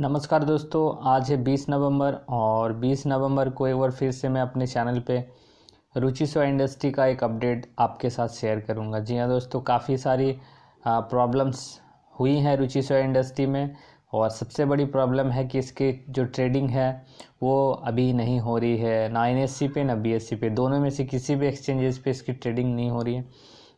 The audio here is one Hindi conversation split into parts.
नमस्कार दोस्तों आज है 20 नवंबर और 20 नवंबर को एक बार फिर से मैं अपने चैनल पे रुचि सो इंडस्ट्री का एक अपडेट आपके साथ शेयर करूंगा जी हाँ दोस्तों काफ़ी सारी प्रॉब्लम्स हुई हैं रुचि सो इंडस्ट्री में और सबसे बड़ी प्रॉब्लम है कि इसके जो ट्रेडिंग है वो अभी नहीं हो रही है ना एन e पे ना बी e पे दोनों में से किसी भी एक्सचेंजेस पे इसकी ट्रेडिंग नहीं हो रही है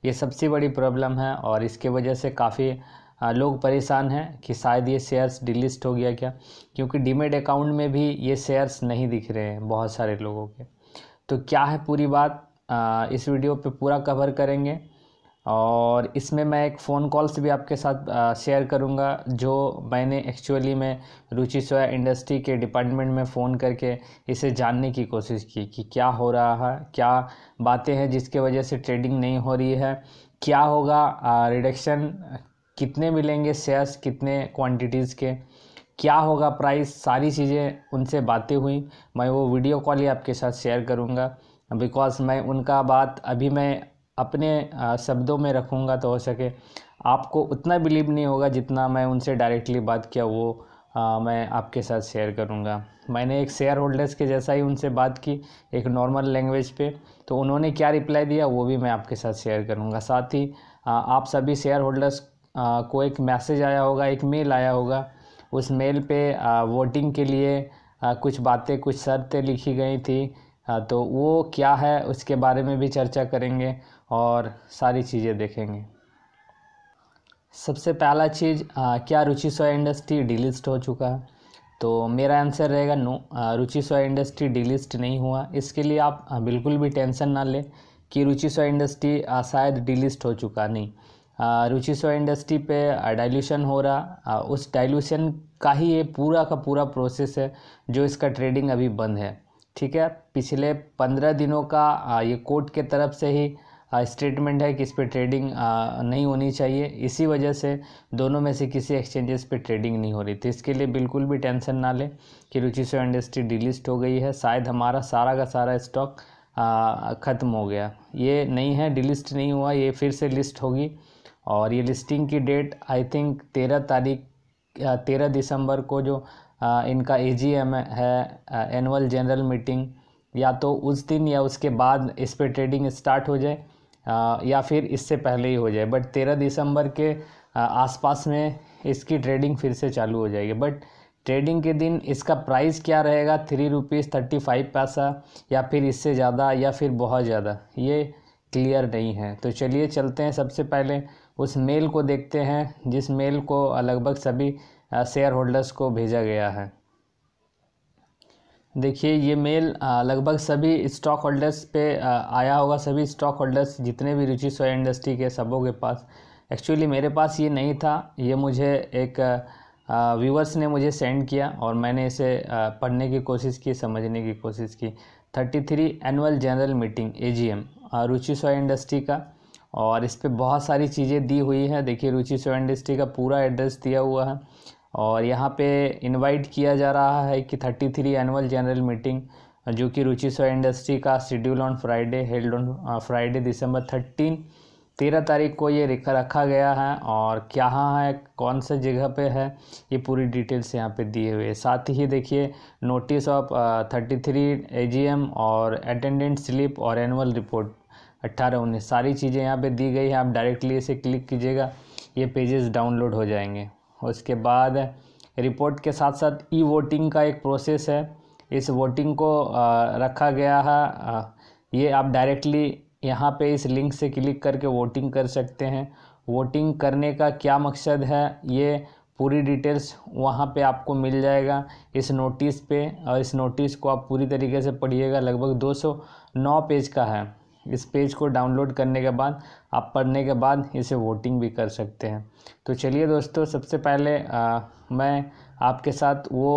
ये सबसे बड़ी प्रॉब्लम है और इसके वजह से काफ़ी हाँ, लोग परेशान हैं कि शायद ये शेयर्स डिलिस्ट हो गया क्या क्योंकि डीमेड अकाउंट में भी ये शेयर्स नहीं दिख रहे हैं बहुत सारे लोगों के तो क्या है पूरी बात इस वीडियो पे पूरा कवर करेंगे और इसमें मैं एक फ़ोन कॉल्स भी आपके साथ शेयर करूंगा जो मैंने एक्चुअली में रुचि सोया इंडस्ट्री के डिपार्टमेंट में फ़ोन करके इसे जानने की कोशिश की कि क्या हो रहा है क्या बातें हैं जिसके वजह से ट्रेडिंग नहीं हो रही है क्या होगा रिडक्शन कितने मिलेंगे शेयर्स कितने क्वांटिटीज़ के क्या होगा प्राइस सारी चीज़ें उनसे बातें हुई मैं वो वीडियो कॉल ही आपके साथ शेयर करूँगा बिकॉज़ मैं उनका बात अभी मैं अपने शब्दों में रखूँगा तो हो सके आपको उतना बिलीव नहीं होगा जितना मैं उनसे डायरेक्टली बात किया वो आ, मैं आपके साथ शेयर करूँगा मैंने एक शेयर होल्डर्स के जैसा ही उनसे बात की एक नॉर्मल लैंग्वेज पे तो उन्होंने क्या रिप्लाई दिया वो भी मैं आपके साथ शेयर करूँगा साथ ही आ, आप सभी शेयर होल्डर्स को एक मैसेज आया होगा एक मेल आया होगा उस मेल पे वोटिंग के लिए कुछ बातें कुछ शर्तें लिखी गई थी तो वो क्या है उसके बारे में भी चर्चा करेंगे और सारी चीज़ें देखेंगे सबसे पहला चीज़ आ, क्या रुचि सोया इंडस्ट्री डिलिस्ट हो चुका है तो मेरा आंसर रहेगा no Ruchi Soya industry delist नहीं हुआ इसके लिए आप बिल्कुल भी टेंशन ना लें कि रुचि सोया इंडस्ट्री शायद डिलिस्ट हो चुका नहीं रुचि सो इंडस्ट्री पे डाइल्यूशन हो रहा उस डाइल्यूशन का ही ये पूरा का पूरा प्रोसेस है जो इसका ट्रेडिंग अभी बंद है ठीक है पिछले पंद्रह दिनों का ये कोर्ट के तरफ से ही स्टेटमेंट है कि इस पर ट्रेडिंग नहीं होनी चाहिए इसी वजह से दोनों में से किसी एक्सचेंजेस पे ट्रेडिंग नहीं हो रही थी इसके लिए बिल्कुल भी टेंशन ना लें कि रुचि सो इंडस्ट्री डिलिस्ट हो गई है शायद हमारा सारा का सारा स्टॉक ख़त्म हो गया ये नहीं है डिलिस्ट नहीं हुआ ये फिर से लिस्ट होगी और ये लिस्टिंग की डेट आई थिंक तेरह तारीख तेरह दिसंबर को जो आ, इनका एम है एनुअल जनरल मीटिंग या तो उस दिन या उसके बाद इस पर ट्रेडिंग स्टार्ट हो जाए आ, या फिर इससे पहले ही हो जाए बट तेरह दिसंबर के आसपास में इसकी ट्रेडिंग फिर से चालू हो जाएगी बट ट्रेडिंग के दिन इसका प्राइस क्या रहेगा थ्री रुपीज़ थर्टी फाइव पैसा या फिर इससे ज़्यादा या फिर बहुत ज़्यादा ये क्लियर नहीं है तो चलिए चलते हैं सबसे पहले उस मेल को देखते हैं जिस मेल को लगभग सभी शेयर होल्डर्स को भेजा गया है देखिए ये मेल लगभग सभी स्टॉक होल्डर्स पे आया होगा सभी स्टॉक होल्डर्स जितने भी रुचि सोया इंडस्ट्री के सबों के पास एक्चुअली मेरे पास ये नहीं था ये मुझे एक व्यूवर्स ने मुझे सेंड किया और मैंने इसे पढ़ने की कोशिश की समझने की कोशिश की thirty three annual general meeting A G M Ruchi Soya industry का और इस पर बहुत सारी चीज़ें दी हुई है देखिए रुचि सोया इंडस्ट्री का पूरा एड्रेस दिया हुआ है और यहाँ पे इनवाइट किया जा रहा है कि thirty three annual general meeting जो कि रुचि सोया इंडस्ट्री का schedule on Friday held on Friday December thirteen तेरह तारीख को ये रिखा रखा गया है और क्या है कौन से जगह पे है ये पूरी डिटेल्स यहाँ पे दिए हुए साथ ही देखिए notice of thirty three A और अटेंडेंट स्लिप और एनुअल रिपोर्ट अट्ठारह उन्नीस सारी चीज़ें यहाँ पे दी गई है आप डायरेक्टली इसे क्लिक कीजिएगा ये पेजेस डाउनलोड हो जाएंगे उसके बाद रिपोर्ट के साथ साथ ई वोटिंग का एक प्रोसेस है इस वोटिंग को uh, रखा गया है uh, ये आप डायरेक्टली यहाँ पे इस लिंक से क्लिक करके वोटिंग कर सकते हैं वोटिंग करने का क्या मकसद है ये पूरी डिटेल्स वहाँ पे आपको मिल जाएगा इस नोटिस पे और इस नोटिस को आप पूरी तरीके से पढ़िएगा लगभग 209 पेज का है इस पेज को डाउनलोड करने के बाद आप पढ़ने के बाद इसे वोटिंग भी कर सकते हैं तो चलिए दोस्तों सबसे पहले आ, मैं आपके साथ वो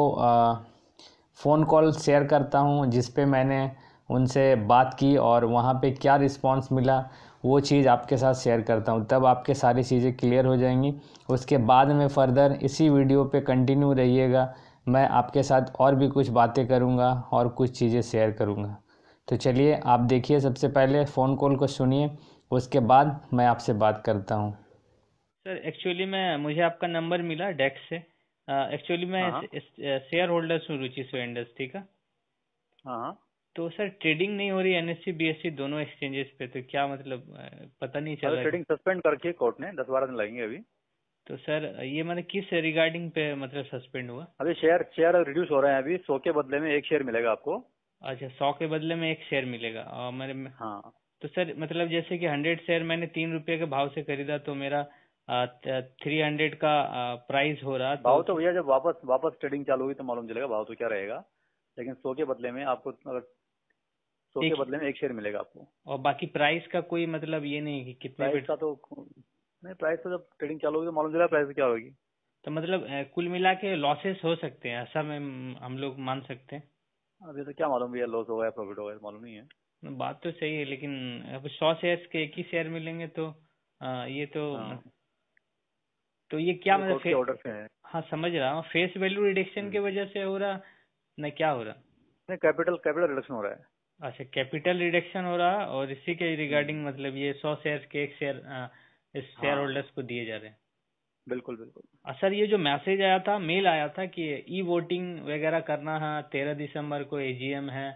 फ़ोन कॉल शेयर करता हूँ जिसपे मैंने उनसे बात की और वहाँ पे क्या रिस्पांस मिला वो चीज़ आपके साथ शेयर करता हूँ तब आपके सारी चीज़ें क्लियर हो जाएंगी उसके बाद में फ़र्दर इसी वीडियो पे कंटिन्यू रहिएगा मैं आपके साथ और भी कुछ बातें करूँगा और कुछ चीज़ें शेयर करूँगा तो चलिए आप देखिए सबसे पहले फ़ोन कॉल को सुनिए उसके बाद मैं आपसे बात करता हूँ सर एक्चुअली मैं मुझे आपका नंबर मिला डेस्क से एक्चुअली मैं शेयर हाँ, होल्डर हाँ। हूँ रुचि सुरेंडर्स का हाँ, हाँ। तो सर ट्रेडिंग नहीं हो रही एनएससी बीएससी दोनों एक्सचेंजेस पे तो क्या मतलब पता नहीं चल ट्रेडिंग सस्पेंड करके कोर्ट ने दस बारह दिन लगेंगे अभी तो सर ये मतलब किस रिगार्डिंग पे मतलब सस्पेंड हुआ अभी शेयर शेयर रिड्यूस हो रहे हैं अभी सौ के बदले में एक शेयर मिलेगा आपको अच्छा सौ के बदले में एक शेयर मिलेगा और मेरे में हाँ तो सर मतलब जैसे कि हंड्रेड शेयर मैंने तीन रुपये के भाव से खरीदा तो मेरा थ्री हंड्रेड का प्राइस हो रहा तो भाव तो भैया जब वापस वापस ट्रेडिंग चालू हुई तो मालूम चलेगा भाव तो क्या रहेगा लेकिन सौ के बदले में आपको अगर सौ के बदले में एक शेयर मिलेगा आपको और बाकी प्राइस का कोई मतलब ये नहीं कि कितने प्राइस का तो नहीं प्राइस तो जब ट्रेडिंग चालू होगी तो मालूम चला प्राइस क्या होगी तो मतलब कुल मिला के लॉसेस हो सकते हैं ऐसा में हम लोग मान सकते हैं अभी तो क्या मालूम भैया लॉस होगा या प्रॉफिट होगा मालूम नहीं है बात तो सही है लेकिन अब सौ शेयर के एक ही शेयर मिलेंगे तो आ, ये तो हाँ। तो ये क्या मतलब ऑर्डर से है हाँ समझ रहा हूँ फेस वैल्यू रिडक्शन के हम्म। वजह से हो रहा न क्या हो रहा नहीं कैपिटल कैपिटल रिडक्शन हो रहा है अच्छा कैपिटल रिडक्शन हो रहा और इसी के रिगार्डिंग हम्म। मतलब ये सौ शेयर के एक शेयर इस शेयर हाँ। होल्डर्स को दिए जा रहे हैं बिल्कुल बिल्कुल सर ये जो मैसेज आया था मेल आया था कि ई वोटिंग वगैरह करना है तेरह दिसंबर को एजीएम है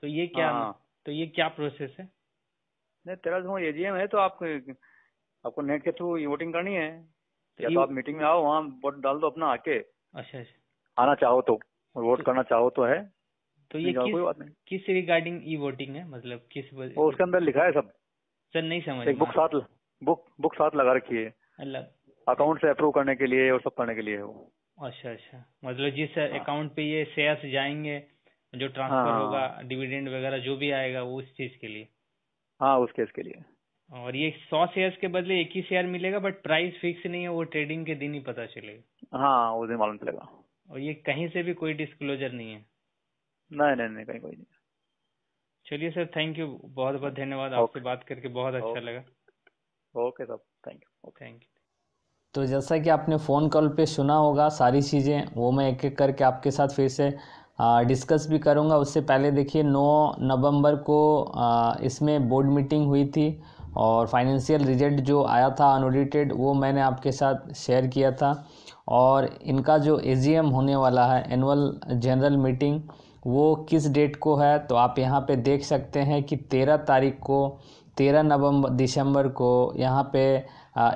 तो ये क्या हाँ। तो ये क्या प्रोसेस है नहीं तेरह दिसंबर एजीएम है तो आप आपको नेट के थ्रू ई वोटिंग करनी है तो या तो e- आप मीटिंग में आओ वहाँ वोट डाल दो अपना आके अच्छा अच्छा आना चाहो तो वोट तो करना चाहो तो है तो ये किस, कोई बात नहीं किस रिगार्डिंग ई वोटिंग है मतलब किस वो उसके अंदर लिखा है सब सर नहीं समझ एक बुक साथ बुक बुक साथ लगा रखी है अलग अकाउंट से अप्रूव करने के लिए और सब करने के लिए है वो अच्छा अच्छा मतलब जिस अकाउंट हाँ। पे ये शेयर्स जाएंगे जो ट्रांसफर हाँ, होगा डिविडेंड वगैरह जो भी आएगा वो उस चीज के लिए हाँ उस केस के लिए और ये सौ शेयर के बदले एक ही शेयर मिलेगा बट प्राइस फिक्स नहीं है वो ट्रेडिंग के दिन ही पता चलेगा हाँ उस दिन मालूम चलेगा और ये कहीं से भी कोई डिस्क्लोजर नहीं है नहीं नहीं नहीं कहीं कोई नहीं चलिए सर थैंक यू बहुत बहुत धन्यवाद आपसे बात करके बहुत अच्छा लगा okay sir thank you thank you तो जैसा कि आपने फ़ोन कॉल पे सुना होगा सारी चीज़ें वो मैं एक एक करके आपके साथ फिर से डिस्कस भी करूँगा उससे पहले देखिए 9 नवंबर को इसमें बोर्ड मीटिंग हुई थी और फाइनेंशियल रिजल्ट जो आया था अनऑडिटेड वो मैंने आपके साथ शेयर किया था और इनका जो एजीएम होने वाला है एनुअल जनरल मीटिंग वो किस डेट को है तो आप यहाँ पे देख सकते हैं कि तेरह तारीख को तेरह नवंबर दिसंबर को यहाँ पे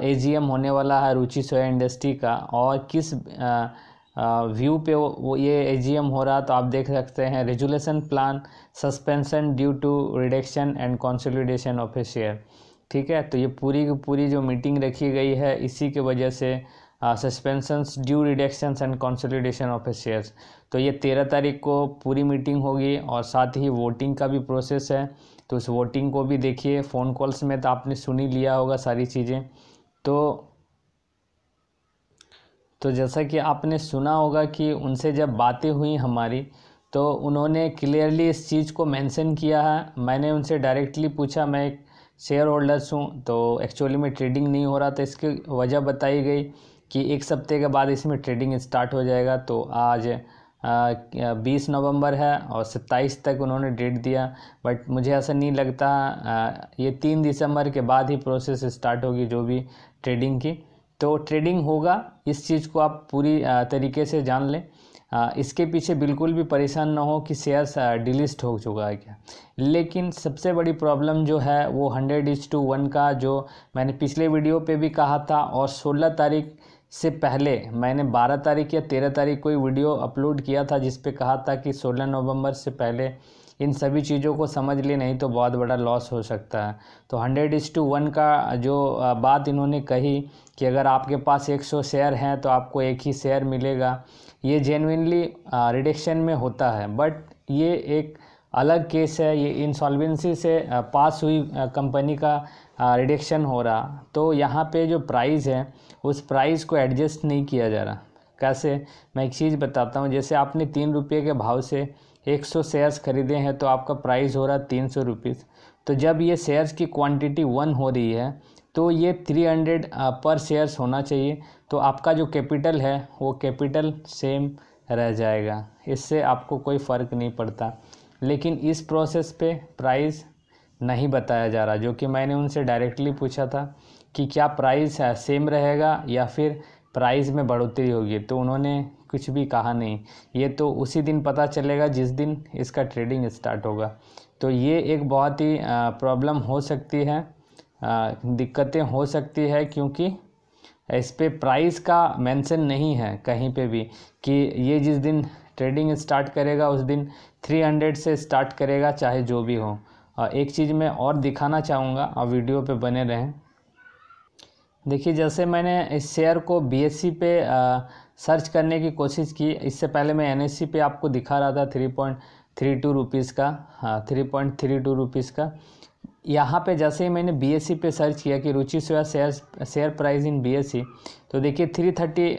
एजीएम होने वाला है रुचि सोया इंडस्ट्री का और किस आ, व्यू पे वो ये एजीएम हो रहा तो आप देख सकते हैं resolution plan suspension due to reduction and consolidation of A share ठीक है तो ये पूरी की पूरी जो मीटिंग रखी गई है इसी के वजह से suspensions due reductions and consolidation of A shares तो ये तेरह तारीख को पूरी मीटिंग होगी और साथ ही वोटिंग का भी प्रोसेस है तो उस वोटिंग को भी देखिए फ़ोन कॉल्स में तो आपने सुन ही लिया होगा सारी चीज़ें तो तो जैसा कि आपने सुना होगा कि उनसे जब बातें हुई हमारी तो उन्होंने क्लियरली इस चीज़ को मेंशन किया है मैंने उनसे डायरेक्टली पूछा मैं एक शेयर होल्डर्स हूँ तो एक्चुअली में ट्रेडिंग नहीं हो रहा था इसकी वजह बताई गई कि एक सप्ते के बाद इसमें ट्रेडिंग स्टार्ट हो जाएगा तो आज बीस नवंबर है और सत्ताईस तक उन्होंने डेट दिया बट मुझे ऐसा नहीं लगता आ, ये तीन दिसंबर के बाद ही प्रोसेस स्टार्ट होगी जो भी ट्रेडिंग की तो ट्रेडिंग होगा इस चीज़ को आप पूरी आ, तरीके से जान लें आ, इसके पीछे बिल्कुल भी परेशान ना हो कि शेयर्स डिलिस्ट हो चुका है क्या लेकिन सबसे बड़ी प्रॉब्लम जो है वो हंड्रेड इज टू वन का जो मैंने पिछले वीडियो पे भी कहा था और सोलह तारीख से पहले मैंने 12 तारीख या 13 तारीख कोई वीडियो अपलोड किया था जिस कहा था कि 16 नवंबर से पहले इन सभी चीज़ों को समझ ली नहीं तो बहुत बड़ा लॉस हो सकता है तो हंड्रेड इज टू वन का जो बात इन्होंने कही कि अगर आपके पास 100 शेयर हैं तो आपको एक ही शेयर मिलेगा ये जेनविनली रिडक्शन में होता है बट ये एक अलग केस है ये इंसॉल्वेंसी से पास हुई कंपनी का रिडक्शन हो रहा तो यहाँ पे जो प्राइस है उस प्राइस को एडजस्ट नहीं किया जा रहा कैसे मैं एक चीज़ बताता हूँ जैसे आपने तीन रुपये के भाव से एक सौ शेयर्स खरीदे हैं तो आपका प्राइस हो रहा तीन सौ रुपीज़ तो जब ये शेयर्स की क्वांटिटी वन हो रही है तो ये थ्री हंड्रेड पर शेयर्स होना चाहिए तो आपका जो कैपिटल है वो कैपिटल सेम रह जाएगा इससे आपको कोई फ़र्क नहीं पड़ता लेकिन इस प्रोसेस पे प्राइस नहीं बताया जा रहा जो कि मैंने उनसे डायरेक्टली पूछा था कि क्या प्राइस सेम रहेगा या फिर प्राइस में बढ़ोतरी होगी तो उन्होंने कुछ भी कहा नहीं ये तो उसी दिन पता चलेगा जिस दिन इसका ट्रेडिंग स्टार्ट होगा तो ये एक बहुत ही प्रॉब्लम हो सकती है दिक्कतें हो सकती है क्योंकि इस पर प्राइस का मेंशन नहीं है कहीं पे भी कि ये जिस दिन ट्रेडिंग स्टार्ट करेगा उस दिन 300 से स्टार्ट करेगा चाहे जो भी हो एक चीज़ मैं और दिखाना चाहूँगा आप वीडियो पे बने रहें देखिए जैसे मैंने इस शेयर को बीएससी e पे आ, सर्च करने की कोशिश की इससे पहले मैं एनएससी e पे आपको दिखा रहा था three point three two rupees का हाँ three point three two rupees का यहाँ पे जैसे ही मैंने बी सी e पे सर्च किया कि Ruchi Soya share share price in C तो देखिए three thirty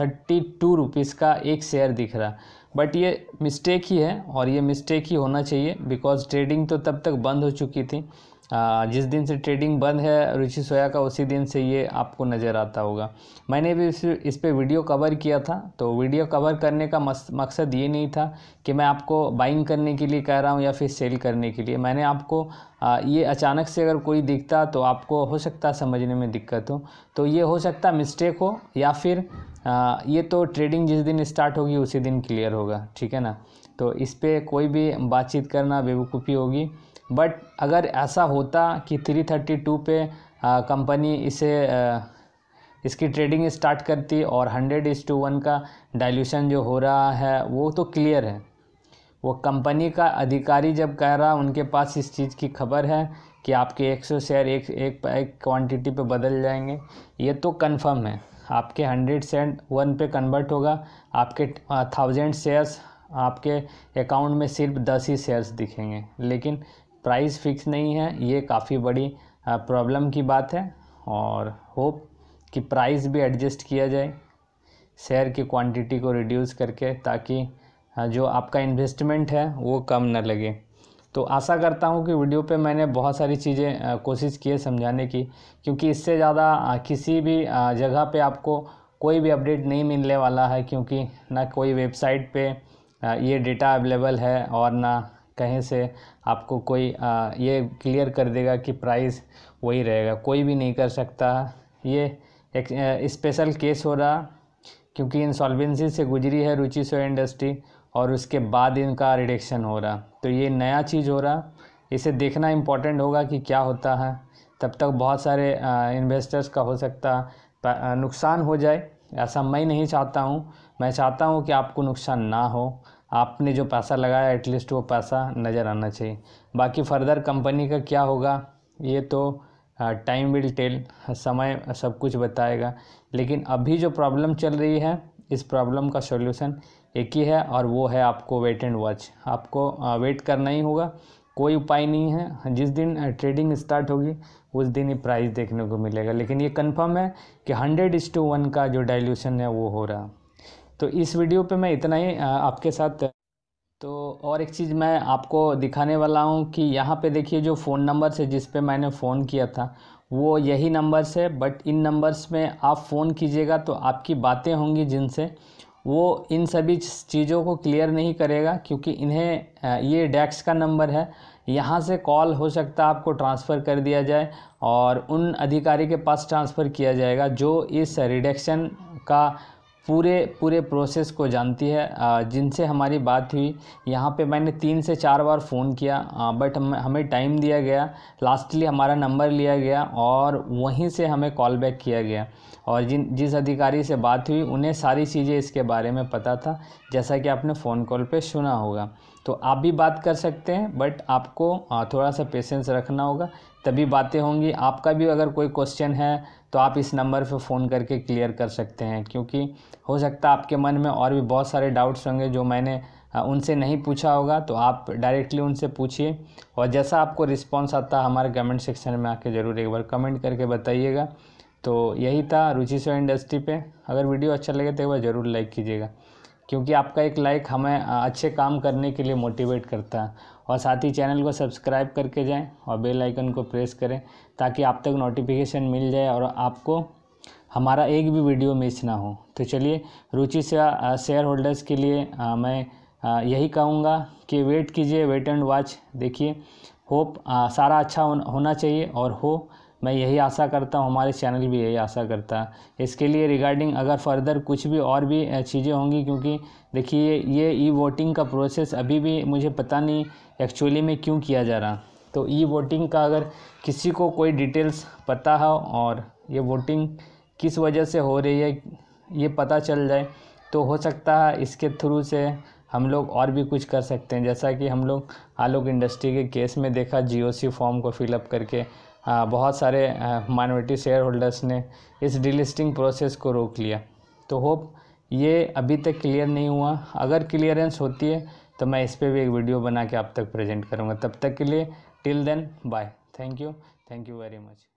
thirty two rupees का एक शेयर दिख रहा बट ये मिस्टेक ही है और ये मिस्टेक ही होना चाहिए बिकॉज ट्रेडिंग तो तब तक बंद हो चुकी थी जिस दिन से ट्रेडिंग बंद है रुचि सोया का उसी दिन से ये आपको नज़र आता होगा मैंने भी इस इस पर वीडियो कवर किया था तो वीडियो कवर करने का मकसद ये नहीं था कि मैं आपको बाइंग करने के लिए कह रहा हूँ या फिर सेल करने के लिए मैंने आपको ये अचानक से अगर कोई दिखता तो आपको हो सकता समझने में दिक्कत हो तो ये हो सकता मिस्टेक हो या फिर ये तो ट्रेडिंग जिस दिन स्टार्ट होगी उसी दिन क्लियर होगा ठीक है ना तो इस पर कोई भी बातचीत करना बेवकूफ़ी होगी बट अगर ऐसा होता कि 332 पे कंपनी इसे आ, इसकी ट्रेडिंग स्टार्ट करती और 100 इस टू वन का डाइल्यूशन जो हो रहा है वो तो क्लियर है वो कंपनी का अधिकारी जब कह रहा उनके पास इस चीज़ की खबर है कि आपके 100 शेयर एक एक एक क्वांटिटी पे बदल जाएंगे ये तो कंफर्म है आपके 100 सेंट वन पे कन्वर्ट होगा आपके थाउजेंड शेयर्स आपके अकाउंट में सिर्फ दस ही शेयर्स दिखेंगे लेकिन प्राइस फिक्स नहीं है ये काफ़ी बड़ी प्रॉब्लम की बात है और होप कि प्राइस भी एडजस्ट किया जाए शेयर की क्वांटिटी को रिड्यूस करके ताकि जो आपका इन्वेस्टमेंट है वो कम ना लगे तो आशा करता हूँ कि वीडियो पे मैंने बहुत सारी चीज़ें कोशिश की है समझाने की क्योंकि इससे ज़्यादा किसी भी जगह पे आपको कोई भी अपडेट नहीं मिलने वाला है क्योंकि ना कोई वेबसाइट पे ये डेटा अवेलेबल है और ना कहीं से आपको कोई आ, ये क्लियर कर देगा कि प्राइस वही रहेगा कोई भी नहीं कर सकता ये एक स्पेशल केस हो रहा क्योंकि इंसॉल्वेंसी से गुजरी है रुचि सो इंडस्ट्री और उसके बाद इनका रिडक्शन हो रहा तो ये नया चीज़ हो रहा इसे देखना इम्पोर्टेंट होगा कि क्या होता है तब तक बहुत सारे इन्वेस्टर्स का हो सकता नुकसान हो जाए ऐसा मैं नहीं चाहता हूँ मैं चाहता हूँ कि आपको नुकसान ना हो आपने जो पैसा लगाया एटलीस्ट वो पैसा नज़र आना चाहिए बाकी फर्दर कंपनी का क्या होगा ये तो टाइम विल टेल समय सब कुछ बताएगा लेकिन अभी जो प्रॉब्लम चल रही है इस प्रॉब्लम का सॉल्यूशन एक ही है और वो है आपको वेट एंड वॉच आपको वेट करना ही होगा कोई उपाय नहीं है जिस दिन ट्रेडिंग स्टार्ट होगी उस दिन ही प्राइस देखने को मिलेगा लेकिन ये कंफर्म है कि हंड्रेड इस टू वन का जो डाइल्यूशन है वो हो रहा तो इस वीडियो पे मैं इतना ही आपके साथ तो और एक चीज़ मैं आपको दिखाने वाला हूँ कि यहाँ पे देखिए जो फ़ोन नंबर से जिस पे मैंने फ़ोन किया था वो यही नंबर्स है बट इन नंबर्स में आप फ़ोन कीजिएगा तो आपकी बातें होंगी जिनसे वो इन सभी चीज़ों को क्लियर नहीं करेगा क्योंकि इन्हें ये डैक्स का नंबर है यहाँ से कॉल हो सकता है आपको ट्रांसफ़र कर दिया जाए और उन अधिकारी के पास ट्रांसफ़र किया जाएगा जो इस रिडक्शन का पूरे पूरे प्रोसेस को जानती है जिनसे हमारी बात हुई यहाँ पे मैंने तीन से चार बार फ़ोन किया बट हमें टाइम दिया गया लास्टली हमारा नंबर लिया गया और वहीं से हमें कॉल बैक किया गया और जिन जिस अधिकारी से बात हुई उन्हें सारी चीज़ें इसके बारे में पता था जैसा कि आपने फ़ोन कॉल पे सुना होगा तो आप भी बात कर सकते हैं बट आपको थोड़ा सा पेशेंस रखना होगा तभी बातें होंगी आपका भी अगर कोई क्वेश्चन है तो आप इस नंबर पे फ़ोन करके क्लियर कर सकते हैं क्योंकि हो सकता है आपके मन में और भी बहुत सारे डाउट्स होंगे जो मैंने उनसे नहीं पूछा होगा तो आप डायरेक्टली उनसे पूछिए और जैसा आपको रिस्पॉन्स आता है हमारे कमेंट सेक्शन में आके ज़रूर एक बार कमेंट करके बताइएगा तो यही था रुचि सो इंडस्ट्री पर अगर वीडियो अच्छा लगे तो एक बार ज़रूर लाइक कीजिएगा क्योंकि आपका एक लाइक हमें अच्छे काम करने के लिए मोटिवेट करता है और साथ ही चैनल को सब्सक्राइब करके जाएं और बेल आइकन को प्रेस करें ताकि आप तक नोटिफिकेशन मिल जाए और आपको हमारा एक भी वीडियो मिस ना हो तो चलिए रुचि से शेयर होल्डर्स के लिए आ, मैं आ, यही कहूँगा कि वेट कीजिए वेट एंड वॉच देखिए होप आ, सारा अच्छा हो, होना चाहिए और हो मैं यही आशा करता हूँ हमारे चैनल भी यही आशा करता है इसके लिए रिगार्डिंग अगर फर्दर कुछ भी और भी चीज़ें होंगी क्योंकि देखिए ये ई वोटिंग का प्रोसेस अभी भी मुझे पता नहीं एक्चुअली में क्यों किया जा रहा तो ई वोटिंग का अगर किसी को कोई डिटेल्स पता हो और ये वोटिंग किस वजह से हो रही है ये पता चल जाए तो हो सकता है इसके थ्रू से हम लोग और भी कुछ कर सकते हैं जैसा कि हम लोग आलोक इंडस्ट्री के केस में देखा जीओसी फॉर्म को फिलअप करके आ, बहुत सारे माइनॉरिटी शेयर होल्डर्स ने इस डिलिस्टिंग प्रोसेस को रोक लिया तो होप ये अभी तक क्लियर नहीं हुआ अगर क्लियरेंस होती है तो मैं इस पर भी एक वीडियो बना के आप तक प्रेजेंट करूँगा तब तक के लिए till then bye thank you thank you very much